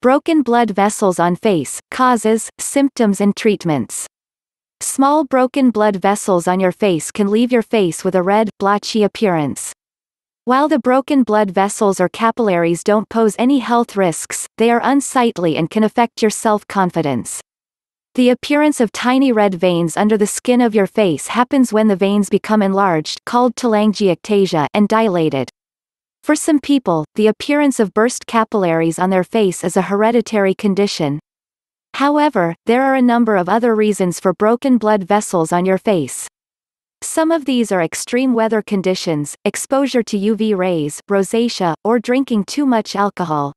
broken blood vessels on face, causes, symptoms and treatments. Small broken blood vessels on your face can leave your face with a red, blotchy appearance. While the broken blood vessels or capillaries don't pose any health risks, they are unsightly and can affect your self-confidence. The appearance of tiny red veins under the skin of your face happens when the veins become enlarged called telangiectasia and dilated. For some people, the appearance of burst capillaries on their face is a hereditary condition. However, there are a number of other reasons for broken blood vessels on your face. Some of these are extreme weather conditions, exposure to UV rays, rosacea, or drinking too much alcohol.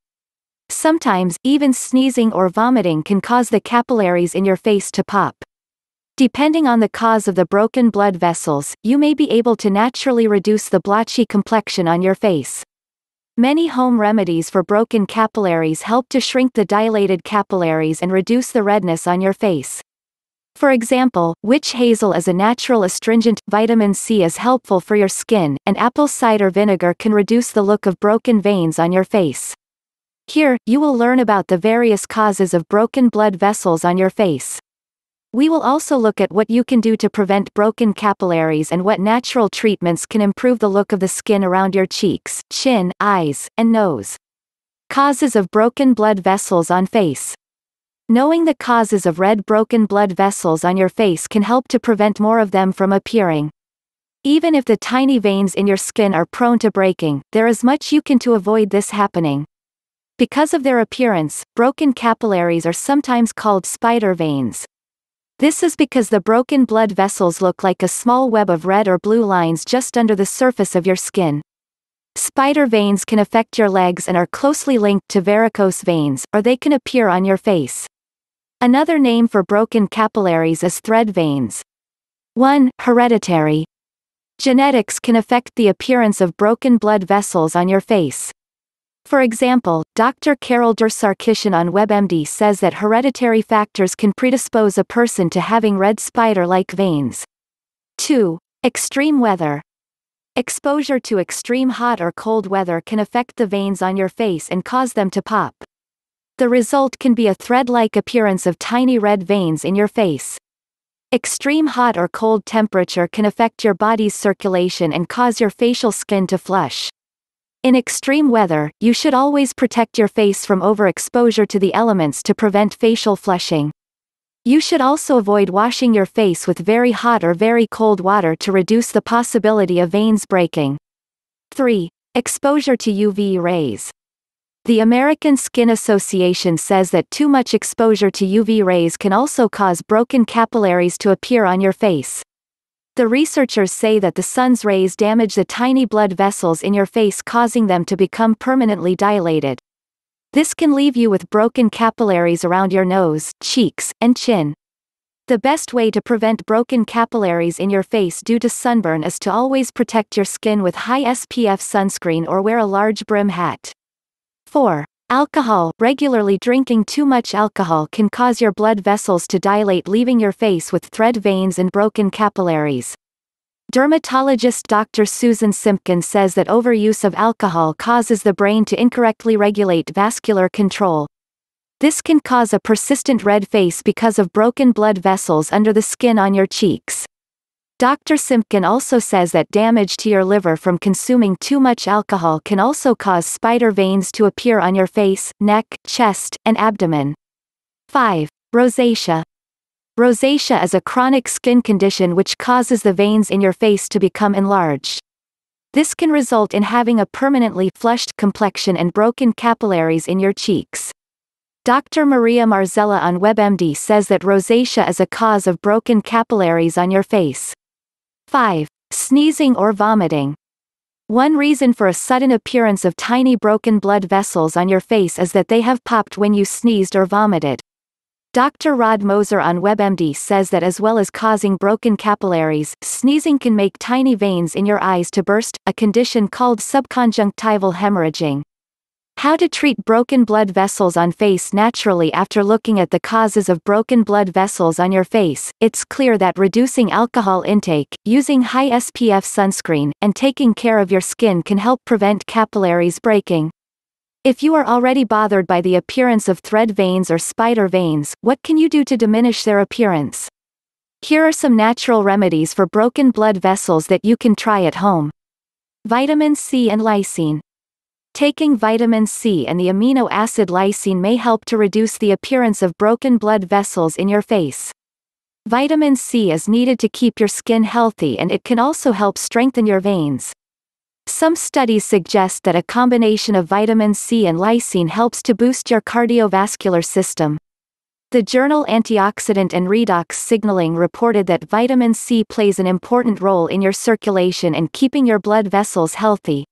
Sometimes, even sneezing or vomiting can cause the capillaries in your face to pop. Depending on the cause of the broken blood vessels, you may be able to naturally reduce the blotchy complexion on your face. Many home remedies for broken capillaries help to shrink the dilated capillaries and reduce the redness on your face. For example, witch hazel is a natural astringent, vitamin C is helpful for your skin, and apple cider vinegar can reduce the look of broken veins on your face. Here, you will learn about the various causes of broken blood vessels on your face. We will also look at what you can do to prevent broken capillaries and what natural treatments can improve the look of the skin around your cheeks, chin, eyes, and nose. Causes of broken blood vessels on face. Knowing the causes of red broken blood vessels on your face can help to prevent more of them from appearing. Even if the tiny veins in your skin are prone to breaking, there is much you can to avoid this happening. Because of their appearance, broken capillaries are sometimes called spider veins, this is because the broken blood vessels look like a small web of red or blue lines just under the surface of your skin. Spider veins can affect your legs and are closely linked to varicose veins, or they can appear on your face. Another name for broken capillaries is thread veins. 1. Hereditary. Genetics can affect the appearance of broken blood vessels on your face. For example, Dr. Carol Dursarkishan on WebMD says that hereditary factors can predispose a person to having red spider-like veins. 2. Extreme weather. Exposure to extreme hot or cold weather can affect the veins on your face and cause them to pop. The result can be a thread-like appearance of tiny red veins in your face. Extreme hot or cold temperature can affect your body's circulation and cause your facial skin to flush. In extreme weather, you should always protect your face from overexposure to the elements to prevent facial flushing. You should also avoid washing your face with very hot or very cold water to reduce the possibility of veins breaking. 3. Exposure to UV rays. The American Skin Association says that too much exposure to UV rays can also cause broken capillaries to appear on your face. The researchers say that the sun's rays damage the tiny blood vessels in your face causing them to become permanently dilated. This can leave you with broken capillaries around your nose, cheeks, and chin. The best way to prevent broken capillaries in your face due to sunburn is to always protect your skin with high SPF sunscreen or wear a large brim hat. 4. Alcohol. Regularly drinking too much alcohol can cause your blood vessels to dilate leaving your face with thread veins and broken capillaries. Dermatologist Dr. Susan Simpkin says that overuse of alcohol causes the brain to incorrectly regulate vascular control. This can cause a persistent red face because of broken blood vessels under the skin on your cheeks. Dr. Simpkin also says that damage to your liver from consuming too much alcohol can also cause spider veins to appear on your face, neck, chest, and abdomen. 5. Rosacea. Rosacea is a chronic skin condition which causes the veins in your face to become enlarged. This can result in having a permanently flushed complexion and broken capillaries in your cheeks. Dr. Maria Marzella on WebMD says that rosacea is a cause of broken capillaries on your face. 5. Sneezing or vomiting. One reason for a sudden appearance of tiny broken blood vessels on your face is that they have popped when you sneezed or vomited. Dr. Rod Moser on WebMD says that as well as causing broken capillaries, sneezing can make tiny veins in your eyes to burst, a condition called subconjunctival hemorrhaging. How to treat broken blood vessels on face naturally After looking at the causes of broken blood vessels on your face, it's clear that reducing alcohol intake, using high SPF sunscreen, and taking care of your skin can help prevent capillaries breaking. If you are already bothered by the appearance of thread veins or spider veins, what can you do to diminish their appearance? Here are some natural remedies for broken blood vessels that you can try at home. Vitamin C and lysine. Taking vitamin C and the amino acid lysine may help to reduce the appearance of broken blood vessels in your face. Vitamin C is needed to keep your skin healthy and it can also help strengthen your veins. Some studies suggest that a combination of vitamin C and lysine helps to boost your cardiovascular system. The journal Antioxidant and Redox Signaling reported that vitamin C plays an important role in your circulation and keeping your blood vessels healthy.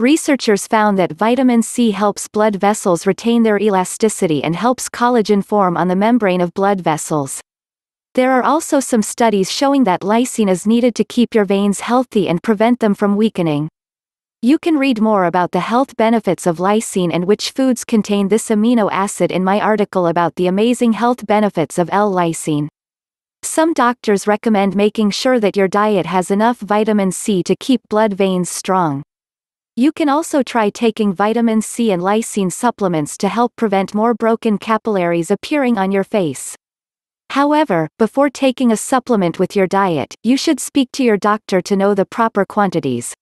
Researchers found that vitamin C helps blood vessels retain their elasticity and helps collagen form on the membrane of blood vessels. There are also some studies showing that lysine is needed to keep your veins healthy and prevent them from weakening. You can read more about the health benefits of lysine and which foods contain this amino acid in my article about the amazing health benefits of L-lysine. Some doctors recommend making sure that your diet has enough vitamin C to keep blood veins strong. You can also try taking vitamin C and lysine supplements to help prevent more broken capillaries appearing on your face. However, before taking a supplement with your diet, you should speak to your doctor to know the proper quantities.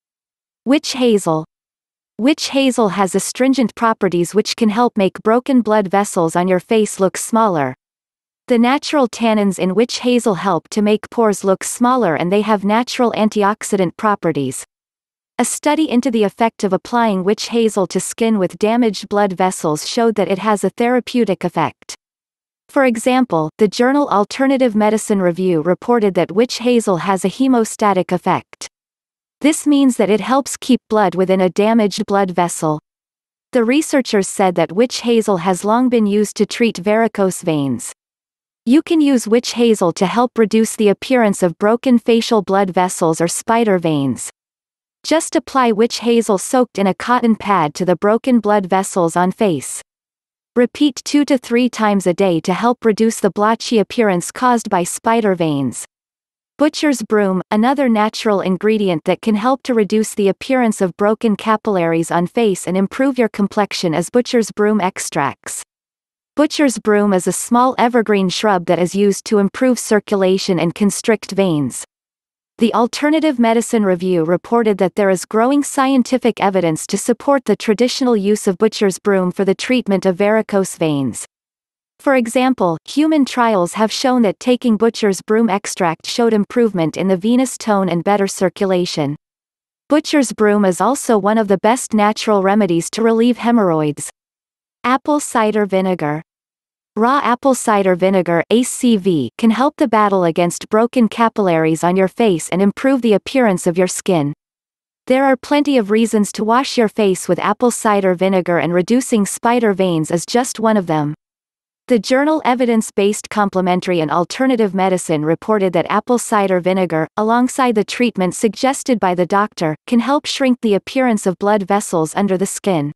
Witch hazel. Witch hazel has astringent properties which can help make broken blood vessels on your face look smaller. The natural tannins in witch hazel help to make pores look smaller and they have natural antioxidant properties. A study into the effect of applying witch hazel to skin with damaged blood vessels showed that it has a therapeutic effect. For example, the journal Alternative Medicine Review reported that witch hazel has a hemostatic effect. This means that it helps keep blood within a damaged blood vessel. The researchers said that witch hazel has long been used to treat varicose veins. You can use witch hazel to help reduce the appearance of broken facial blood vessels or spider veins. Just apply witch hazel soaked in a cotton pad to the broken blood vessels on face. Repeat 2 to 3 times a day to help reduce the blotchy appearance caused by spider veins. Butcher's broom, another natural ingredient that can help to reduce the appearance of broken capillaries on face and improve your complexion is butcher's broom extracts. Butcher's broom is a small evergreen shrub that is used to improve circulation and constrict veins. The Alternative Medicine Review reported that there is growing scientific evidence to support the traditional use of butcher's broom for the treatment of varicose veins. For example, human trials have shown that taking butcher's broom extract showed improvement in the venous tone and better circulation. Butcher's broom is also one of the best natural remedies to relieve hemorrhoids. Apple cider vinegar Raw apple cider vinegar ACV can help the battle against broken capillaries on your face and improve the appearance of your skin. There are plenty of reasons to wash your face with apple cider vinegar and reducing spider veins is just one of them. The journal Evidence-Based Complementary and Alternative Medicine reported that apple cider vinegar, alongside the treatment suggested by the doctor, can help shrink the appearance of blood vessels under the skin.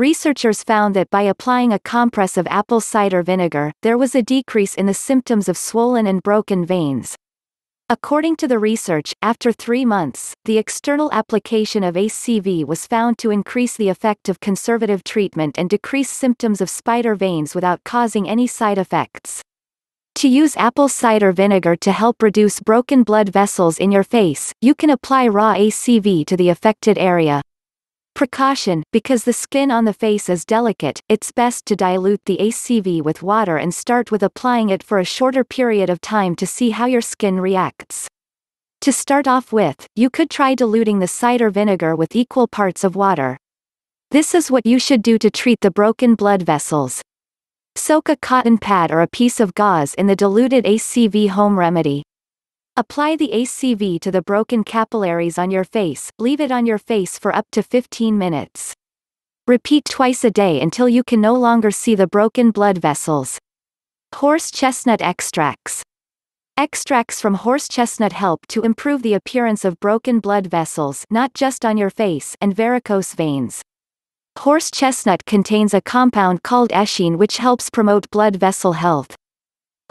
Researchers found that by applying a compress of apple cider vinegar, there was a decrease in the symptoms of swollen and broken veins. According to the research, after three months, the external application of ACV was found to increase the effect of conservative treatment and decrease symptoms of spider veins without causing any side effects. To use apple cider vinegar to help reduce broken blood vessels in your face, you can apply raw ACV to the affected area. Precaution, because the skin on the face is delicate, it's best to dilute the ACV with water and start with applying it for a shorter period of time to see how your skin reacts. To start off with, you could try diluting the cider vinegar with equal parts of water. This is what you should do to treat the broken blood vessels. Soak a cotton pad or a piece of gauze in the diluted ACV home remedy. Apply the ACV to the broken capillaries on your face, leave it on your face for up to 15 minutes. Repeat twice a day until you can no longer see the broken blood vessels. Horse chestnut extracts. Extracts from horse chestnut help to improve the appearance of broken blood vessels not just on your face and varicose veins. Horse chestnut contains a compound called eschine which helps promote blood vessel health.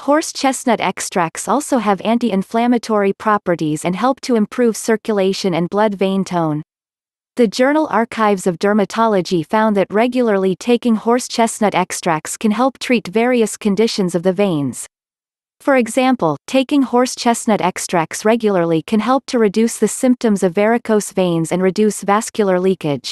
Horse chestnut extracts also have anti-inflammatory properties and help to improve circulation and blood vein tone. The Journal Archives of Dermatology found that regularly taking horse chestnut extracts can help treat various conditions of the veins. For example, taking horse chestnut extracts regularly can help to reduce the symptoms of varicose veins and reduce vascular leakage.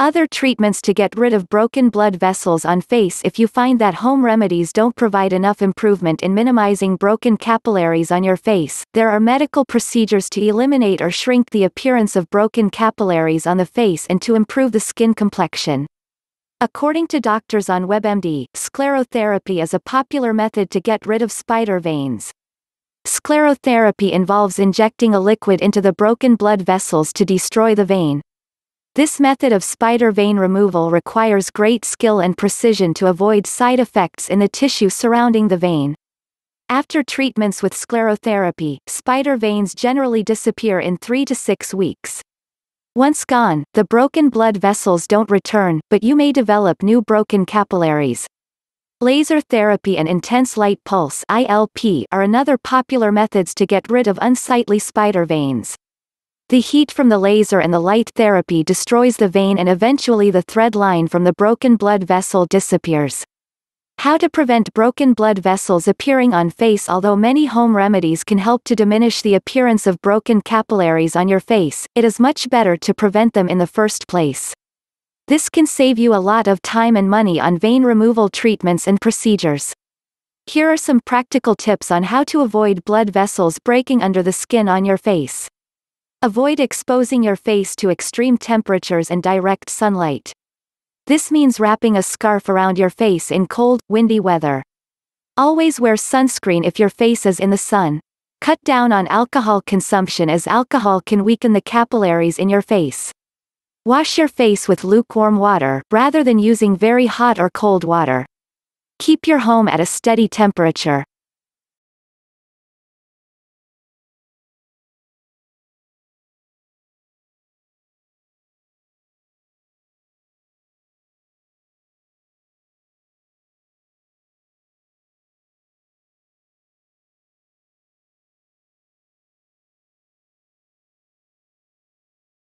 Other treatments to get rid of broken blood vessels on face If you find that home remedies don't provide enough improvement in minimizing broken capillaries on your face, there are medical procedures to eliminate or shrink the appearance of broken capillaries on the face and to improve the skin complexion. According to doctors on WebMD, sclerotherapy is a popular method to get rid of spider veins. Sclerotherapy involves injecting a liquid into the broken blood vessels to destroy the vein, this method of spider vein removal requires great skill and precision to avoid side effects in the tissue surrounding the vein. After treatments with sclerotherapy, spider veins generally disappear in 3 to 6 weeks. Once gone, the broken blood vessels don't return, but you may develop new broken capillaries. Laser therapy and intense light pulse ILP are another popular methods to get rid of unsightly spider veins. The heat from the laser and the light therapy destroys the vein and eventually the thread line from the broken blood vessel disappears. How to prevent broken blood vessels appearing on face Although many home remedies can help to diminish the appearance of broken capillaries on your face, it is much better to prevent them in the first place. This can save you a lot of time and money on vein removal treatments and procedures. Here are some practical tips on how to avoid blood vessels breaking under the skin on your face. Avoid exposing your face to extreme temperatures and direct sunlight. This means wrapping a scarf around your face in cold, windy weather. Always wear sunscreen if your face is in the sun. Cut down on alcohol consumption as alcohol can weaken the capillaries in your face. Wash your face with lukewarm water, rather than using very hot or cold water. Keep your home at a steady temperature.